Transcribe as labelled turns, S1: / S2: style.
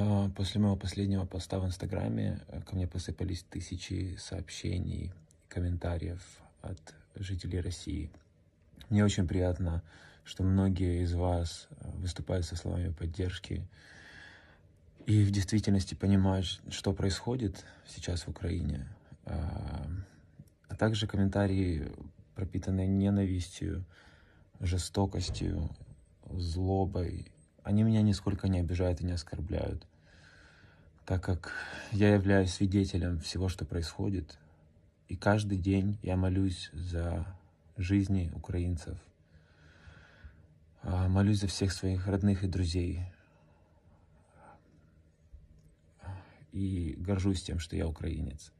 S1: А, после моего последнего поста в Инстаграме э, ко мне посыпались тысячи сообщений, комментариев от жителей России. Мне очень приятно, что многие из вас э, выступают со словами поддержки и в действительности понимают, что происходит сейчас в Украине. А, а также комментарии, пропитанные ненавистью, жестокостью, злобой, они меня нисколько не обижают и не оскорбляют, так как я являюсь свидетелем всего, что происходит. И каждый день я молюсь за жизни украинцев, а, молюсь за всех своих родных и друзей. И горжусь тем, что я украинец.